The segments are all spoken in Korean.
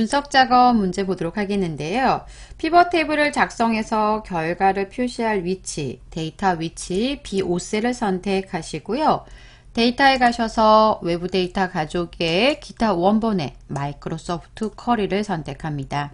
분석 작업 문제 보도록 하겠는데요. 피벗 테이블을 작성해서 결과를 표시할 위치, 데이터 위치 B5셀을 선택하시고요. 데이터에 가셔서 외부 데이터 가족의 기타 원본의 마이크로소프트 커리를 선택합니다.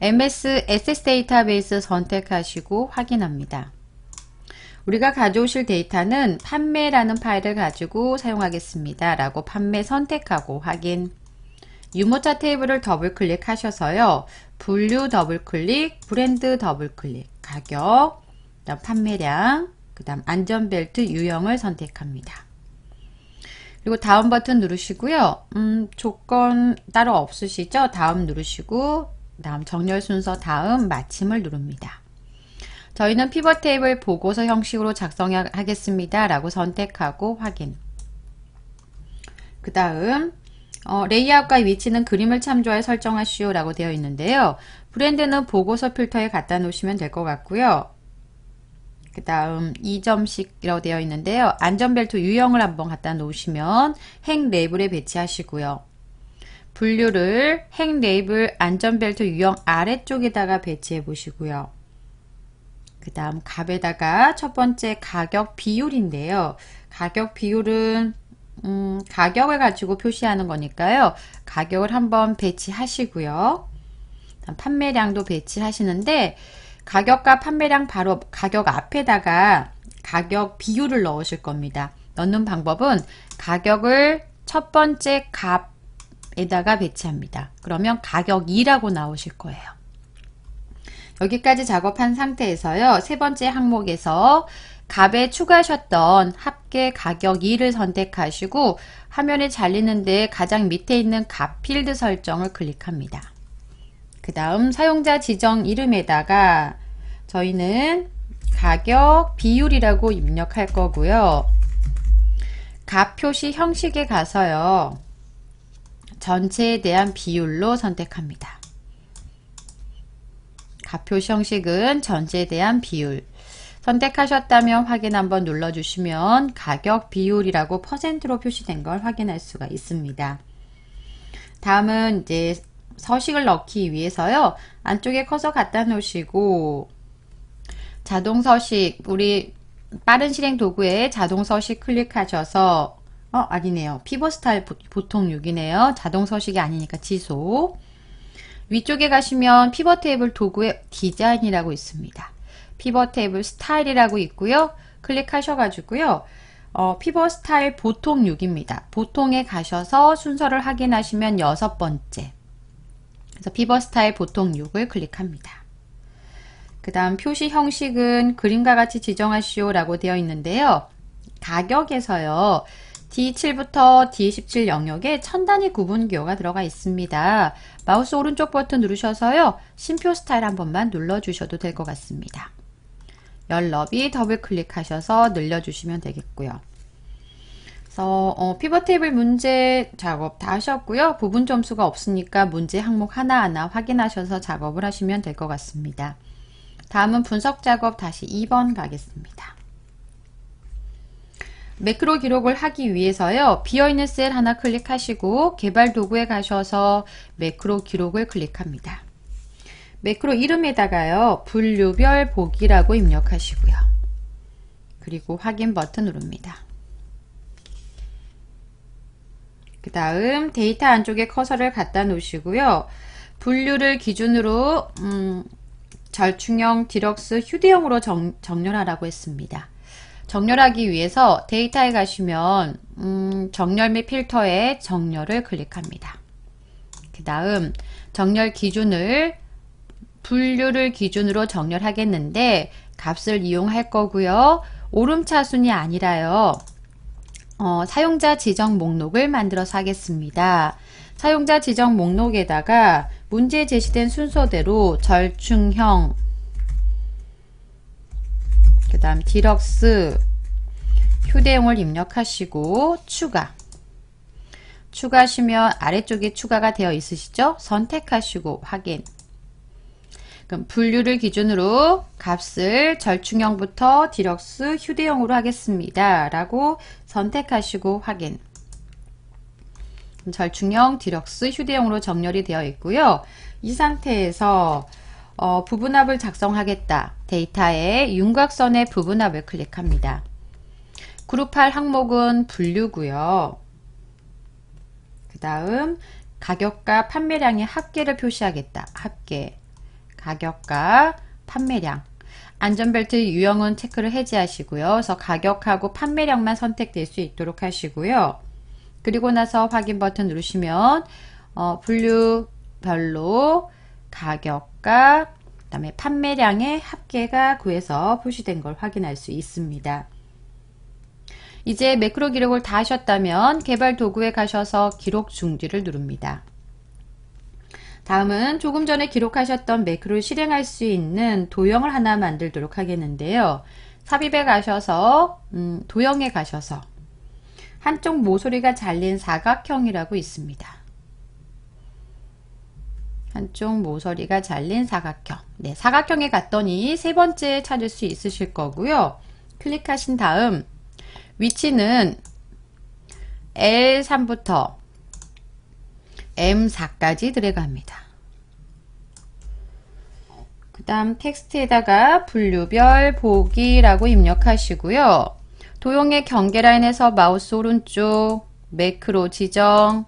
MS SS 데이터베이스 선택하시고 확인합니다. 우리가 가져오실 데이터는 판매라는 파일을 가지고 사용하겠습니다. 라고 판매 선택하고 확인 유모차 테이블을 더블 클릭하셔서요. 분류 더블 클릭, 브랜드 더블 클릭, 가격, 그다음 판매량, 그 다음 안전벨트 유형을 선택합니다. 그리고 다음 버튼 누르시고요. 음, 조건 따로 없으시죠? 다음 누르시고 다음 정렬 순서 다음 마침을 누릅니다. 저희는 피벗 테이블 보고서 형식으로 작성하겠습니다. 라고 선택하고 확인. 그 다음 어, 레이아웃과 위치는 그림을 참조해 설정하시오 라고 되어 있는데요. 브랜드는 보고서 필터에 갖다 놓으시면 될 것 같고요. 그 다음 2점씩이라고 되어 있는데요. 안전벨트 유형을 한번 갖다 놓으시면 행 레이블에 배치하시고요. 분류를 행 레이블 안전벨트 유형 아래쪽에다가 배치해 보시고요. 그 다음 값에다가 첫 번째 가격 비율인데요. 가격 비율은 음, 가격을 가지고 표시하는 거니까요. 가격을 한번 배치하시고요. 판매량도 배치하시는데 가격과 판매량 바로 가격 앞에다가 가격 비율을 넣으실 겁니다. 넣는 방법은 가격을 첫 번째 값에다가 배치합니다. 그러면 가격 2라고 나오실 거예요. 여기까지 작업한 상태에서요. 세 번째 항목에서 갑에 추가하셨던 합계 가격 2를 선택하시고 화면에 잘리는데 가장 밑에 있는 갑 필드 설정을 클릭합니다. 그 다음 사용자 지정 이름에다가 저희는 가격 비율이라고 입력할 거고요. 갑 표시 형식에 가서요. 전체에 대한 비율로 선택합니다. 값표시 형식은 전체에 대한 비율 선택하셨다면 확인 한번 눌러주시면 가격 비율이라고 퍼센트로 표시된 걸 확인할 수가 있습니다. 다음은 이제 서식을 넣기 위해서요. 안쪽에 커서 갖다 놓으시고 자동 서식 우리 빠른 실행 도구에 자동 서식 클릭하셔서 어 아니네요. 피버 스타일 보통 6이네요. 자동 서식이 아니니까 지소 위쪽에 가시면 피버 테이블 도구의 디자인이라고 있습니다. 피벗 테이블 스타일이라고 있고요. 클릭하셔가지고요. 어, 피벗 스타일 보통 6입니다. 보통에 가셔서 순서를 확인하시면 여섯 번째. 그래서 피벗 스타일 보통 6을 클릭합니다. 그 다음 표시 형식은 그림과 같이 지정하시오 라고 되어 있는데요. 가격에서요. D7부터 D17 영역에 천단위 구분기호가 들어가 있습니다. 마우스 오른쪽 버튼 누르셔서요. 심표 스타일 한 번만 눌러주셔도 될 것 같습니다. 열너비 더블 클릭하셔서 늘려주시면 되겠고요. 그래서 어, 피벗 테이블 문제 작업 다 하셨고요. 부분 점수가 없으니까 문제 항목 하나하나 확인하셔서 작업을 하시면 될 것 같습니다. 다음은 분석 작업 다시 2번 가겠습니다. 매크로 기록을 하기 위해서요. 비어있는 셀 하나 클릭하시고 개발 도구에 가셔서 매크로 기록을 클릭합니다. 매크로 이름에다가요 분류별 보기라고 입력하시고요 그리고 확인 버튼 누릅니다 그 다음 데이터 안쪽에 커서를 갖다 놓으시고요 분류를 기준으로 음, 절충형, 디럭스, 휴대용으로 정, 정렬하라고 했습니다 정렬하기 위해서 데이터에 가시면 음, 정렬 및 필터에 정렬을 클릭합니다 그 다음 정렬 기준을 분류를 기준으로 정렬하겠는데 값을 이용할 거고요. 오름차순이 아니라요. 어, 사용자 지정 목록을 만들어서 하겠습니다. 사용자 지정 목록에다가 문제 제시된 순서대로 절충형, 그 다음 디럭스, 휴대용을 입력하시고 추가, 추가하시면 아래쪽에 추가가 되어 있으시죠? 선택하시고 확인, 그럼 분류를 기준으로 값을 절충형부터 디럭스 휴대용으로 하겠습니다. 라고 선택하시고 확인. 절충형 디럭스 휴대용으로 정렬이 되어 있고요. 이 상태에서 어, 부분합을 작성하겠다. 데이터의 윤곽선의 부분합을 클릭합니다. 그룹할 항목은 분류고요. 그 다음 가격과 판매량의 합계를 표시하겠다. 합계. 가격과 판매량 안전벨트 유형은 체크를 해제하시고요. 그래서 가격하고 판매량만 선택될 수 있도록 하시고요. 그리고 나서 확인 버튼 누르시면 어, 분류별로 가격과 그 다음에 판매량의 합계가 구해서 표시된 걸 확인할 수 있습니다. 이제 매크로 기록을 다 하셨다면 개발 도구에 가셔서 기록 중지를 누릅니다. 다음은 조금 전에 기록하셨던 매크로를 실행할 수 있는 도형을 하나 만들도록 하겠는데요. 삽입에 가셔서 음, 도형에 가셔서 한쪽 모서리가 잘린 사각형이라고 있습니다. 한쪽 모서리가 잘린 사각형 네, 사각형에 갔더니 세 번째 찾을 수 있으실 거고요. 클릭하신 다음 위치는 L3부터 M4까지 들어갑니다. 그 다음 텍스트에다가 분류별 보기라고 입력하시고요. 도형의 경계라인에서 마우스 오른쪽 매크로 지정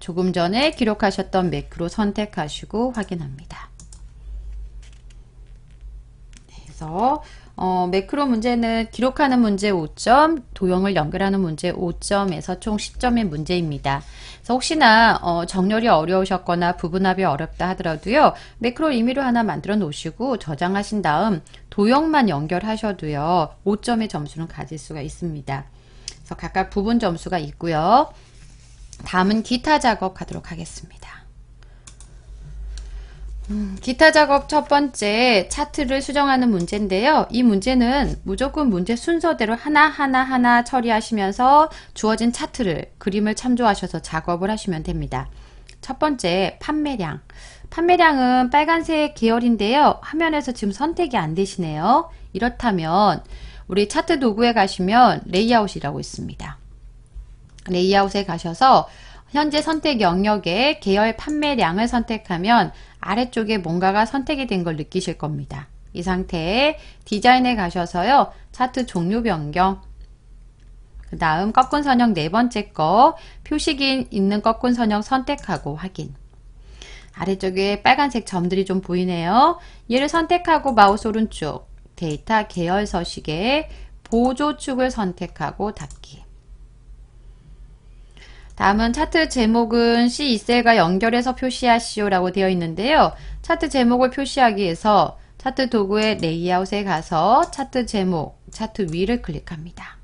조금 전에 기록하셨던 매크로 선택하시고 확인합니다. 그래서 어, 매크로 문제는 기록하는 문제 5점, 도형을 연결하는 문제 5점에서 총 10점의 문제입니다. 그래서 혹시나 어, 정렬이 어려우셨거나 부분합이 어렵다 하더라도요. 매크로 임의로 하나 만들어 놓으시고 저장하신 다음 도형만 연결하셔도요. 5점의 점수는 가질 수가 있습니다. 그래서 각각 부분 점수가 있고요. 다음은 기타 작업 하도록 하겠습니다. 음, 기타 작업 첫 번째 차트를 수정하는 문제인데요. 이 문제는 무조건 문제 순서대로 하나하나 하나 처리하시면서 주어진 차트를 그림을 참조하셔서 작업을 하시면 됩니다. 첫 번째 판매량 판매량은 빨간색 계열인데요. 화면에서 지금 선택이 안 되시네요. 이렇다면 우리 차트 도구에 가시면 레이아웃이라고 있습니다. 레이아웃에 가셔서 현재 선택 영역에 계열 판매량을 선택하면 아래쪽에 뭔가가 선택이 된 걸 느끼실 겁니다. 이 상태에 디자인에 가셔서요. 차트 종류 변경, 그 다음 꺾은 선형 네 번째 거 표식이 있는 꺾은 선형 선택하고 확인 아래쪽에 빨간색 점들이 좀 보이네요 얘를 선택하고 마우스 오른쪽 데이터 계열 서식에 보조축을 선택하고 닫기 다음은 차트 제목은 C2셀과 연결해서 표시하시오라고 되어 있는데요. 차트 제목을 표시하기 위해서 차트 도구의 레이아웃에 가서 차트 제목, 차트 위를 클릭합니다.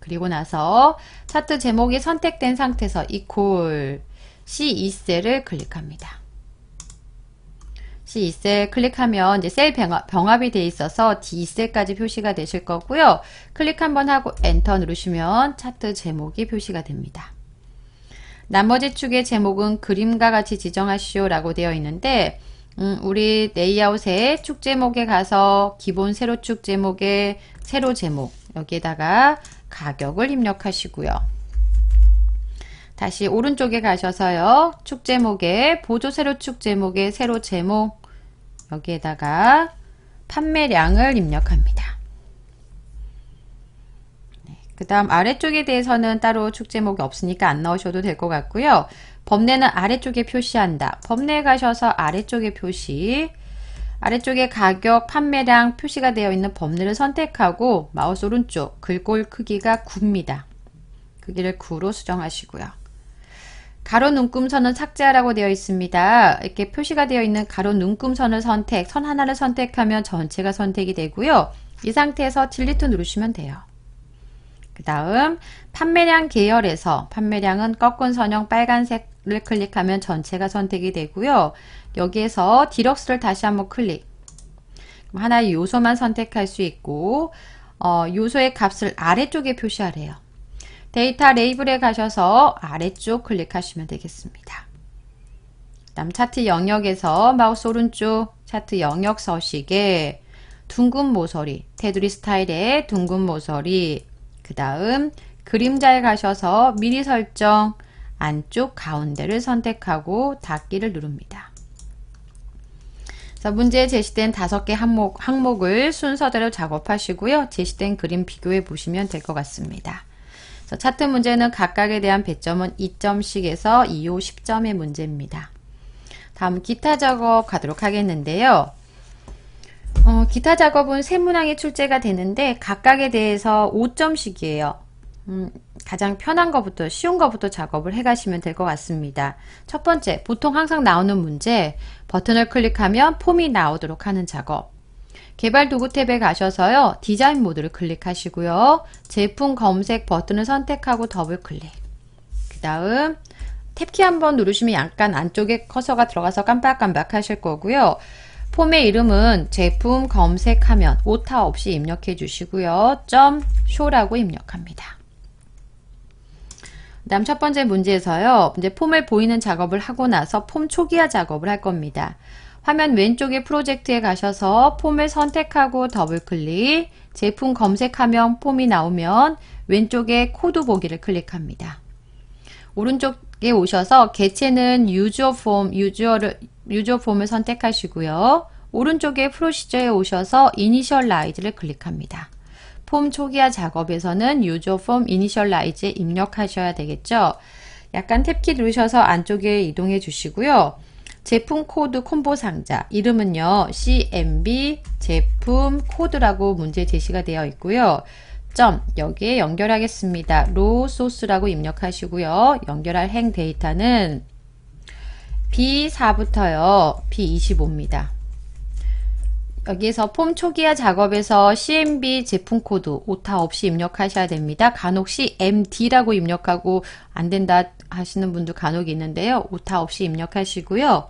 그리고 나서 차트 제목이 선택된 상태에서 이퀄 C2셀을 클릭합니다. C2셀 클릭하면 이제 셀 병합, 이 되어 있어서 D2셀까지 표시가 되실 거고요. 클릭 한번 하고 엔터 누르시면 차트 제목이 표시가 됩니다. 나머지 축의 제목은 그림과 같이 지정하시오 라고 되어 있는데 음, 우리 레이아웃에 축 제목에 가서 기본 세로 축 제목에 세로 제목 여기에다가 가격을 입력하시고요. 다시 오른쪽에 가셔서요. 축 제목에 보조 세로 축 제목에 세로 제목 여기에다가 판매량을 입력합니다. 그 다음 아래쪽에 대해서는 따로 축제목이 없으니까 안 넣으셔도 될 것 같고요. 범례는 아래쪽에 표시한다. 범례에 가셔서 아래쪽에 표시 아래쪽에 가격, 판매량 표시가 되어 있는 범례를 선택하고 마우스 오른쪽 글꼴 크기가 9입니다. 크기를 9로 수정하시고요. 가로 눈금선은 삭제하라고 되어 있습니다. 이렇게 표시가 되어 있는 가로 눈금선을 선택, 선 하나를 선택하면 전체가 선택이 되고요. 이 상태에서 딜리트 누르시면 돼요. 그 다음 판매량 계열에서 판매량은 꺾은 선형 빨간색을 클릭하면 전체가 선택이 되고요. 여기에서 디럭스를 다시 한번 클릭 하나의 요소만 선택할 수 있고 어, 요소의 값을 아래쪽에 표시하래요. 데이터 레이블에 가셔서 아래쪽 클릭하시면 되겠습니다. 다음 차트 영역에서 마우스 오른쪽 차트 영역 서식에 둥근 모서리, 테두리 스타일의 둥근 모서리, 그 다음 그림자에 가셔서 미리 설정 안쪽 가운데를 선택하고 닫기를 누릅니다. 자, 문제에 제시된 다섯 개 항목, 항목을 순서대로 작업하시고요. 제시된 그림 비교해 보시면 될 것 같습니다. 자, 차트 문제는 각각에 대한 배점은 2점씩에서 2호 10점의 문제입니다. 다음 기타 작업 가도록 하겠는데요. 어, 기타 작업은 세문항이 출제가 되는데 각각에 대해서 5점씩이에요. 음, 가장 편한 것부터 쉬운 것부터 작업을 해 가시면 될 것 같습니다. 첫 번째, 보통 항상 나오는 문제 버튼을 클릭하면 폼이 나오도록 하는 작업 개발 도구 탭에 가셔서요. 디자인 모드를 클릭하시고요. 제품 검색 버튼을 선택하고 더블 클릭. 그 다음 탭키 한번 누르시면 약간 안쪽에 커서가 들어가서 깜빡깜빡 하실 거고요. 폼의 이름은 제품 검색하면 오타 없이 입력해 주시고요. 점 쇼라고 입력합니다. 다음 첫 번째 문제에서요. 이제 폼을 보이는 작업을 하고 나서 폼 초기화 작업을 할 겁니다. 화면 왼쪽에 프로젝트에 가셔서 폼을 선택하고 더블클릭, 제품 검색하면 폼이 나오면 왼쪽에 코드 보기를 클릭합니다. 오른쪽 에 오셔서 개체는 유저 폼, 유저를 유저 폼을 선택하시고요. 오른쪽에 프로시저에 오셔서 이니셜라이즈를 클릭합니다. 폼 초기화 작업에서는 유저 폼 이니셜라이즈에 입력하셔야 되겠죠. 약간 탭키 누르셔서 안쪽에 이동해 주시고요. 제품 코드 콤보 상자 이름은요. CMB 제품 코드라고 문제 제시가 되어 있고요. 점 여기에 연결하겠습니다. 로 소스라고 입력하시고요. 연결할 행 데이터는 B4부터요. B25입니다. 여기에서 폼 초기화 작업에서 CMB 제품 코드 오타 없이 입력하셔야 됩니다. 간혹 CMD라고 입력하고 안 된다 하시는 분도 간혹 있는데요. 오타 없이 입력하시고요.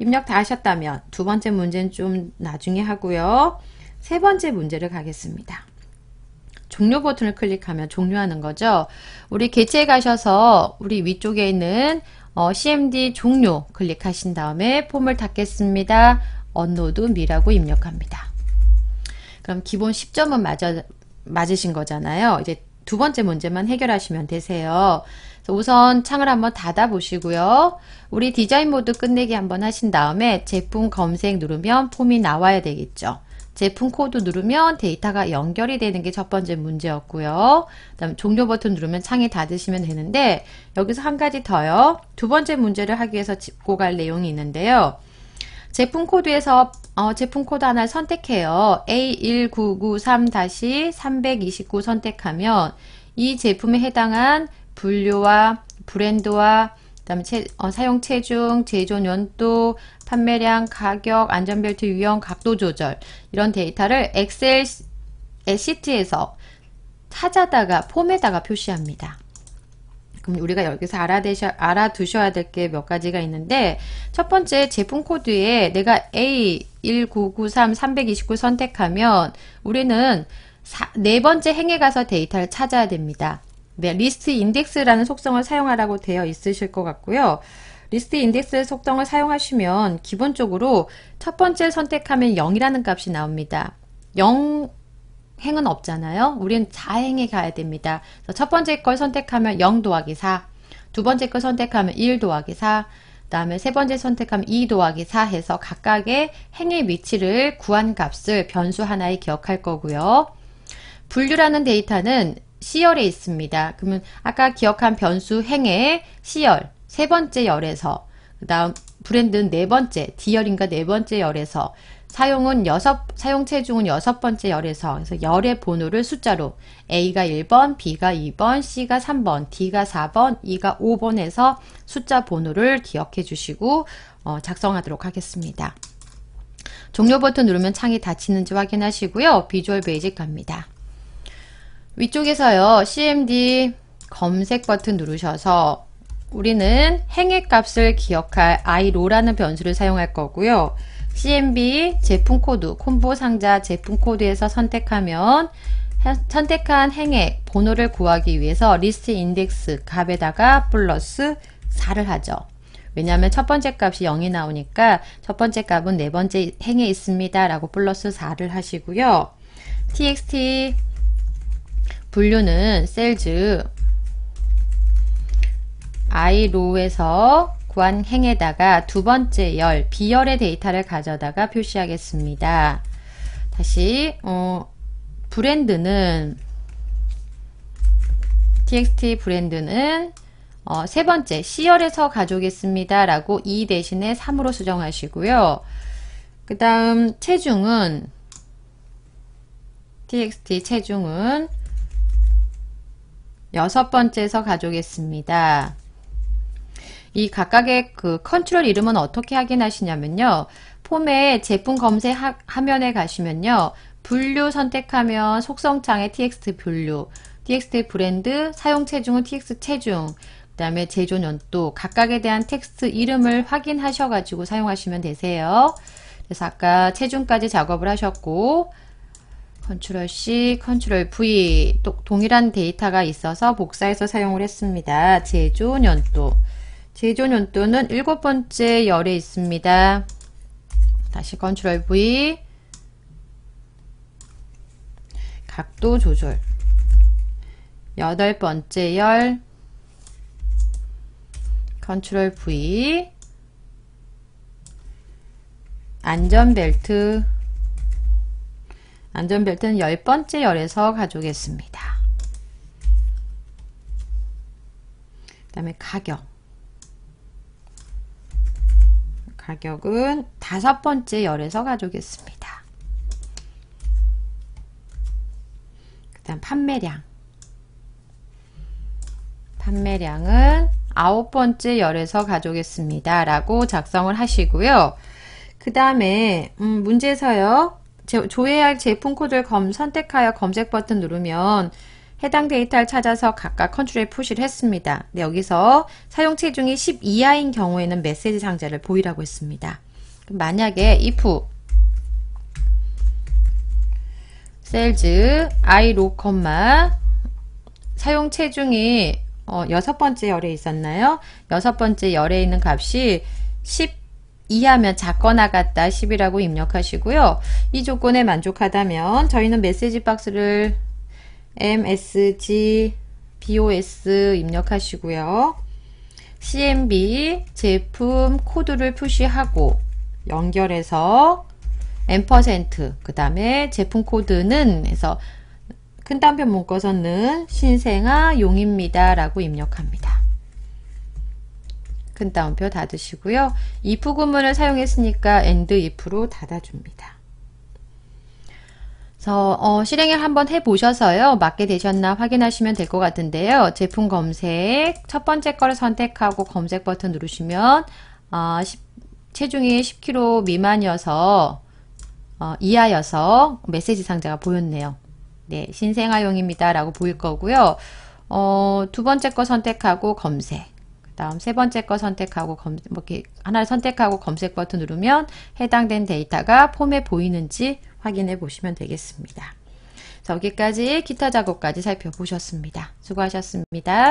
입력 다 하셨다면 두 번째 문제는 좀 나중에 하고요. 세 번째 문제를 가겠습니다. 종료 버튼을 클릭하면 종료하는 거죠. 우리 개체에 가셔서 우리 위쪽에 있는 어, CMD 종료 클릭하신 다음에 폼을 닫겠습니다. 언로드 미라고 입력합니다. 그럼 기본 10점은 맞아, 맞으신 거잖아요. 이제 두 번째 문제만 해결하시면 되세요. 우선 창을 한번 닫아 보시고요. 우리 디자인 모드 끝내기 한번 하신 다음에 제품 검색 누르면 폼이 나와야 되겠죠. 제품 코드 누르면 데이터가 연결이 되는 게 첫 번째 문제였고요. 그다음 종료 버튼 누르면 창이 닫으시면 되는데 여기서 한 가지 더요. 두 번째 문제를 하기 위해서 짚고 갈 내용이 있는데요. 제품 코드에서 어, 제품 코드 하나를 선택해요. A1993-329 선택하면 이 제품에 해당한 분류와 브랜드와 그다음 어, 사용 체중, 제조 년도 판매량, 가격, 안전벨트 유형, 각도 조절 이런 데이터를 엑셀 시트에서 찾아다가 폼에다가 표시합니다. 그럼 우리가 여기서 알아두셔, 알아두셔야 될 게 몇 가지가 있는데 첫 번째 제품 코드에 내가 A1993329 선택하면 우리는 사, 네 번째 행에 가서 데이터를 찾아야 됩니다. 네, 리스트 인덱스라는 속성을 사용하라고 되어 있으실 것 같고요. 리스트 인덱스 속성을 사용하시면 기본적으로 첫 번째 선택하면 0이라는 값이 나옵니다. 0 행은 없잖아요. 우리는 자행에 가야 됩니다. 첫 번째 걸 선택하면 0 더하기 4, 두 번째 걸 선택하면 1 더하기 4, 그 다음에 세 번째 선택하면 2 더하기 4 해서 각각의 행의 위치를 구한 값을 변수 하나에 기억할 거고요. 분류라는 데이터는 시열에 있습니다. 그러면 아까 기억한 변수 행의 시열세 번째 열에서 그 다음 브랜드는 네 번째 D열인가 네 번째 열에서 사용은 여섯 사용 체중은 여섯 번째 열에서 그래서 열의 번호를 숫자로 A가 1번, B가 2번, C가 3번, D가 4번, E가 5번에서 숫자 번호를 기억해 주시고 어, 작성하도록 하겠습니다. 종료 버튼 누르면 창이 닫히는지 확인하시고요. 비주얼 베이직 갑니다. 위쪽에서요 CMD 검색 버튼 누르셔서 우리는 행의값을 기억할 IRO라는 변수를 사용할 거고요. CMB 제품 코드, 콤보 상자 제품 코드에서 선택하면 선택한 행액 번호를 구하기 위해서 리스트 인덱스 값에다가 플러스 4를 하죠. 왜냐하면 첫 번째 값이 0이 나오니까 첫 번째 값은 네 번째 행에 있습니다. 라고 플러스 4를 하시고요. txt 분류는 셀즈 iRow에서 관행에다가 두 번째 열, 비열의 데이터를 가져다가 표시하겠습니다. 다시 어, 브랜드는 txt 브랜드는 어, 세 번째 C열에서 가져오겠습니다. 라고 2 대신에 3으로 수정하시고요. 그 다음 체중은 txt 체중은 여섯 번째에서 가져오겠습니다. 이 각각의 그 컨트롤 이름은 어떻게 확인하시냐면요. 폼의 제품 검색 화면에 가시면요. 분류 선택하면 속성창에 t x 분류, t x 브랜드, 사용 체중은 t x 체중, 그 다음에 제조 연도, 각각에 대한 텍스트 이름을 확인하셔가지고 사용하시면 되세요. 그래서 아까 체중까지 작업을 하셨고 컨트롤 C, 컨트롤 V 또 동일한 데이터가 있어서 복사해서 사용을 했습니다. 제조년도 제조년도는 일곱 번째 열에 있습니다. 다시 컨트롤 V 각도 조절 여덟 번째 열 컨트롤 V 안전벨트 안전벨트는 열 번째 열에서 가져오겠습니다. 그 다음에 가격 가격은 다섯 번째 열에서 가져오겠습니다. 그 다음 판매량 판매량은 아홉 번째 열에서 가져오겠습니다. 라고 작성을 하시고요. 그 다음에 음, 문제에서요. 조회할 제품 코드를 검, 선택하여 검색 버튼 누르면 해당 데이터를 찾아서 각각 컨트롤 푸시를 했습니다. 네, 여기서 사용 체중이 10 이하인 경우에는 메시지 상자를 보이라고 했습니다. 만약에 if s a 셀즈 아이로 o 마 사용 체중이 어, 여섯 번째 열에 있었나요? 여섯 번째 열에 있는 값이 10 이하면 작거나 같다 10이라고 입력하시고요. 이 조건에 만족하다면 저희는 메시지 박스를 MSG BOS 입력하시고요. CMB 제품 코드를 표시하고 연결해서 앰그 다음에 제품 코드는 해서 큰단편 문구서는 신생아 용입니다 라고 입력합니다. 큰 따옴표 닫으시고요. if 구문을 사용했으니까 and if로 닫아줍니다. 그래서 어, 실행을 한번 해보셔서요. 맞게 되셨나 확인하시면 될 것 같은데요. 제품 검색 첫 번째 거를 선택하고 검색 버튼 누르시면 어, 10, 체중이 10kg 미만이어서 어, 이하여서 메시지 상자가 보였네요. 네, 신생아용입니다. 라고 보일 거고요. 어, 두 번째 거 선택하고 검색 다음 세 번째 거 선택하고 검, 뭐 이렇게 하나를 선택하고 검색 버튼 누르면 해당된 데이터가 폼에 보이는지 확인해 보시면 되겠습니다. 자, 여기까지 기타 작업까지 살펴보셨습니다. 수고하셨습니다.